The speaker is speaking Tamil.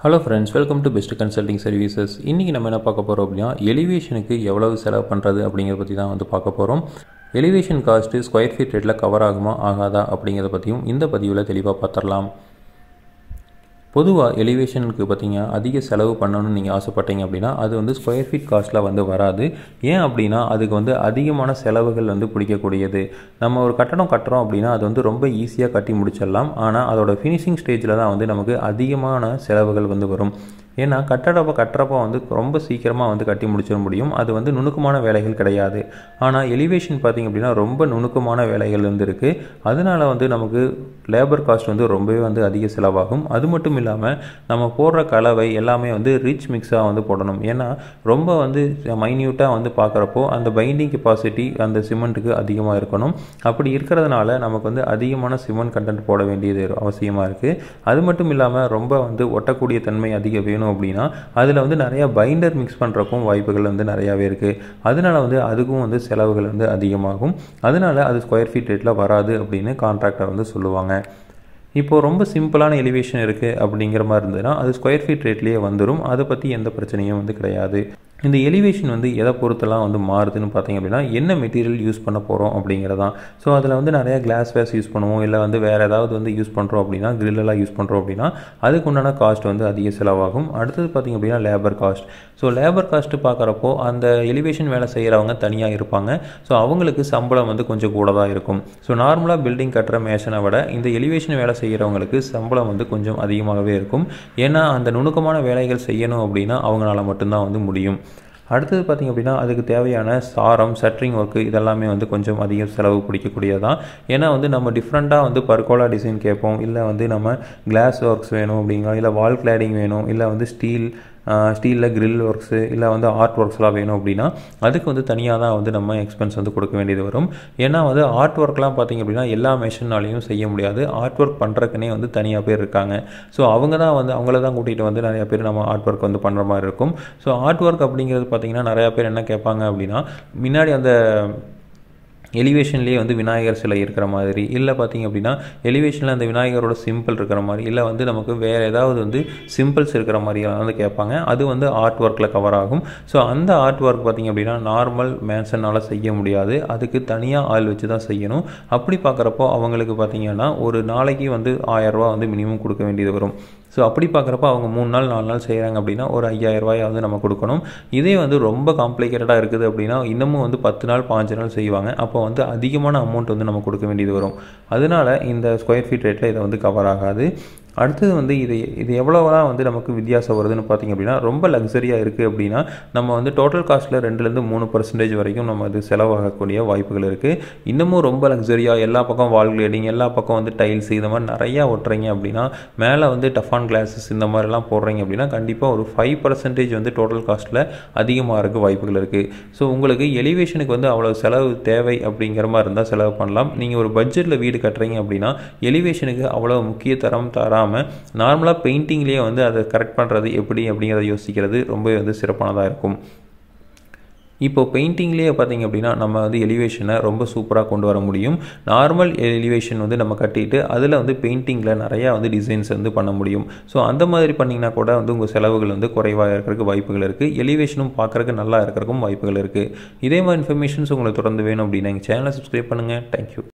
hello friends welcome to best consulting services இன்றைக்கி நம்ம என்ன பார்க்க போகிறோம் அப்படின்னா எலிவேஷனுக்கு எவ்வளவு செலவு பண்ணுறது அப்படிங்கிறத பற்றி தான் வந்து பார்க்க போகிறோம் எலிவேஷன் காஸ்ட்டு ஸ்கொயர் ஃபீட் ரேட்டில் கவர் ஆகுமா ஆகாதா அப்படிங்கிறத பற்றியும் இந்த பதிவில் தெளிவாக பார்த்துடலாம் பொதுவாக எலிவேஷனுக்கு பார்த்தீங்கன்னா அதிக செலவு பண்ணணும்னு நீங்கள் ஆசைப்பட்டீங்க அப்படின்னா அது வந்து ஸ்கொயர் ஃபீட் காஸ்ட்டில் வந்து வராது ஏன் அப்படின்னா அதுக்கு வந்து அதிகமான செலவுகள் வந்து பிடிக்கக்கூடியது நம்ம ஒரு கட்டடம் கட்டுறோம் அப்படின்னா அது வந்து ரொம்ப ஈஸியாக கட்டி முடிச்சிடலாம் ஆனால் அதோட ஃபினிஷிங் ஸ்டேஜில் தான் வந்து நமக்கு அதிகமான செலவுகள் வந்து வரும் ஏன்னா கட்டடப்ப கட்டுறப்போ வந்து ரொம்ப சீக்கிரமாக வந்து கட்டி முடிச்சிட முடியும் அது வந்து நுணுக்கமான வேலைகள் கிடையாது ஆனால் எலிவேஷன் பார்த்திங்க அப்படின்னா ரொம்ப நுணுக்கமான வேலைகள் வந்து இருக்குது அதனால் வந்து நமக்கு லேபர் காஸ்ட் வந்து ரொம்பவே வந்து அதிக செலவாகும் அது மட்டும் இல்லாமல் நம்ம போடுற கலவை எல்லாமே வந்து ரிச் மிக்ஸாக வந்து போடணும் ஏன்னா ரொம்ப வந்து மைன்யூட்டாக வந்து பார்க்குறப்போ அந்த பைண்டிங் கெப்பாசிட்டி அந்த சிமெண்ட்டுக்கு அதிகமாக இருக்கணும் அப்படி இருக்கிறதுனால நமக்கு வந்து அதிகமான சிமெண்ட் கண்டென்ட் போட வேண்டியது அவசியமாக இருக்குது அது மட்டும் இல்லாமல் ரொம்ப வந்து ஒட்டக்கூடிய தன்மை அதிக வேணும் பார்த்தீங்க அப்படின்னா அதில் வந்து நிறையா பைண்டர் மிக்ஸ் பண்ணுறக்கும் வாய்ப்புகள் வந்து நிறையாவே இருக்குது அதனால் வந்து அதுக்கும் வந்து செலவுகள் வந்து அதிகமாகும் அதனால் அது ஸ்கொயர் ஃபீட் ரேட்டில் வராது அப்படின்னு கான்ட்ராக்டர் வந்து சொல்லுவாங்க இப்போது ரொம்ப சிம்பிளான எலிவேஷன் இருக்குது அப்படிங்கிற மாதிரி இருந்ததுன்னா அது ஸ்கொயர் ஃபீட் ரேட்லேயே வந்துடும் அதை பற்றி எந்த பிரச்சனையும் வந்து கிடையாது இந்த எலிவேஷன் வந்து எதை பொறுத்தெல்லாம் வந்து மாறுதுன்னு பார்த்தீங்க அப்படின்னா என்ன மெட்டீரியல் யூஸ் பண்ண போகிறோம் அப்படிங்கிறதான் ஸோ அதில் வந்து நிறையா கிளாஸ் வேர்ஸ் யூஸ் பண்ணுவோம் இல்லை வந்து வேறு ஏதாவது வந்து யூஸ் பண்ணுறோம் அப்படின்னா கிரில்லெல்லாம் யூஸ் பண்ணுறோம் அப்படின்னா அதுக்கு உண்டான காஸ்ட் வந்து அதிக செலவாகும் அடுத்தது பார்த்திங்க அப்படின்னா labour cost so labour cost பார்க்குறப்போ அந்த எலிவேஷன் வேலை செய்கிறவங்க தனியாக இருப்பாங்க ஸோ அவங்களுக்கு சம்பளம் வந்து கொஞ்சம் கூட தான் இருக்கும் ஸோ நார்மலாக பில்டிங் கட்டுற மேஷனை விட இந்த எலிவேஷன் வேலை செய்கிறவங்களுக்கு சம்பளம் வந்து கொஞ்சம் அதிகமாகவே இருக்கும் ஏன்னா அந்த நுணுக்கமான வேலைகள் செய்யணும் அப்படின்னா அவங்களால மட்டும்தான் வந்து முடியும் அடுத்தது பார்த்திங்க அப்படின்னா அதுக்கு தேவையான சாரம் சட்ரிங் ஒர்க்கு இதெல்லாமே வந்து கொஞ்சம் அதிகம் செலவு பிடிக்கக்கூடியதான் ஏன்னா வந்து நம்ம டிஃப்ரெண்ட்டாக வந்து பர்கோலா டிசைன் கேட்போம் இல்லை வந்து நம்ம கிளாஸ் ஒர்க்ஸ் வேணும் அப்படிங்கிற இல்லை வால் கிளாடிங் வேணும் இல்லை வந்து ஸ்டீல் ஸ்டீலில் கிரில் ஒர்க்ஸு இல்லை வந்து ஆர்ட் ஒர்க்ஸ்லாம் வேணும் அப்படின்னா அதுக்கு வந்து தனியாக தான் வந்து நம்ம எக்ஸ்பென்ஸ் வந்து கொடுக்க வேண்டியது வரும் ஏன்னா வந்து ஆர்ட் ஒர்க்லாம் பார்த்திங்க அப்படின்னா எல்லா மிஷினாலையும் செய்ய முடியாது ஆர்ட் ஒர்க் பண்ணுறக்குனே வந்து தனியாக பேர் இருக்காங்க ஸோ அவங்க தான் வந்து அவங்கள தான் கூட்டிகிட்டு வந்து நிறையா பேர் நம்ம ஆர்ட் ஒர்க் வந்து பண்ணுற மாதிரி இருக்கும் ஸோ ஆர்ட் ஒர்க் அப்படிங்கிறது பார்த்திங்கன்னா நிறையா பேர் என்ன கேட்பாங்க அப்படின்னா முன்னாடி அந்த எலிவேஷன்லேயே வந்து விநாயகர் சிலை இருக்கிற மாதிரி இல்லை பார்த்திங்க அப்படின்னா எலிவேஷனில் அந்த விநாயகரோட சிம்பிள் இருக்கிற மாதிரி இல்லை வந்து நமக்கு வேறு ஏதாவது வந்து சிம்பிள்ஸ் இருக்கிற மாதிரியெல்லாம் வந்து கேட்பாங்க அது வந்து ஆர்ட் ஒர்க்கில் கவர் ஆகும் ஸோ அந்த ஆர்ட் ஒர்க் பார்த்திங்க அப்படின்னா நார்மல் மேன்சனால் செய்ய முடியாது அதுக்கு தனியாக ஆள் வச்சு தான் செய்யணும் அப்படி பார்க்குறப்போ அவங்களுக்கு பார்த்திங்கன்னா ஒரு நாளைக்கு வந்து ரூபா வந்து மினிமம் கொடுக்க வேண்டியது வரும் ஸோ அப்படி பார்க்குறப்ப அவங்க மூணு நாள் நாலு நாள் செய்கிறாங்க அப்படின்னா ஒரு ஐயாயிரம் வந்து நம்ம கொடுக்கணும் இதே வந்து ரொம்ப காம்ப்ளிகேட்டடாக இருக்குது அப்படின்னா இன்னமும் வந்து பத்து நாள் பாஞ்சு நாள் செய்வாங்க அப்போ வந்து அதிகமான அமௌண்ட் வந்து நம்ம கொடுக்க வேண்டியது வரும் அதனால் இந்த ஸ்கொயர் ஃபீட் ரேட்டில் இதை வந்து கவர் ஆகாது அடுத்தது வந்து இது இது எவ்வளோதான் வந்து நமக்கு வித்தியாசம் வருதுன்னு பார்த்திங்க அப்படின்னா ரொம்ப லக்ஸரியாக இருக்குது அப்படின்னா நம்ம வந்து டோட்டல் காஸ்ட்டில் ரெண்டுலேருந்து மூணு பர்சன்டேஜ் வரைக்கும் நம்ம அது செலவாகக்கூடிய வாய்ப்புகள் இருக்குது இன்னமும் ரொம்ப லக்ஸரியாக எல்லா பக்கம் வால் கிளேடிங் எல்லா பக்கம் வந்து டைல்ஸ் இந்த மாதிரி நிறையா ஒட்டுறீங்க அப்படின்னா மேலே வந்து டஃபான் கிளாஸஸ் இந்த மாதிரிலாம் போடுறீங்க அப்படின்னா கண்டிப்பாக ஒரு ஃபைவ் பர்சன்டேஜ் வந்து டோட்டல் காஸ்ட்டில் அதிகமாக இருக்க வாய்ப்புகள் இருக்குது ஸோ உங்களுக்கு எலிவேஷனுக்கு வந்து அவ்வளோ செலவு தேவை அப்படிங்கிற மாதிரி இருந்தால் செலவு பண்ணலாம் நீங்கள் ஒரு பட்ஜெட்டில் வீடு கட்டுறீங்க அப்படின்னா எலிவேஷனுக்கு அவ்வளோ முக்கிய தரம் தரா இல்லாமல் நார்மலாக பெயிண்டிங்லேயே வந்து அதை கரெக்ட் பண்ணுறது எப்படி அப்படிங்கிறத யோசிக்கிறது ரொம்பவே வந்து சிறப்பானதாக இருக்கும் இப்போ பெயிண்டிங்லேயே பார்த்திங்க அப்படின்னா நம்ம வந்து எலிவேஷனை ரொம்ப சூப்பராக கொண்டு வர முடியும் நார்மல் எலிவேஷன் வந்து நம்ம கட்டிட்டு அதில் வந்து பெயிண்டிங்கில் நிறையா வந்து டிசைன்ஸ் வந்து பண்ண முடியும் ஸோ அந்த மாதிரி பண்ணிங்கன்னா கூட வந்து உங்கள் செலவுகள் வந்து குறைவாக இருக்கிறதுக்கு வாய்ப்புகள் இருக்குது எலிவேஷனும் பார்க்குறதுக்கு நல்லா இருக்கிறதுக்கும் வாய்ப்புகள் இருக்குது இதே மாதிரி இன்ஃபர்மேஷன்ஸ் உங்களுக்கு தொடர்ந்து வேணும் அப்படின்னா எங்கள் சேனலை சப்ஸ்கிரைப் பண்ணுங்கள் தேங்க்யூ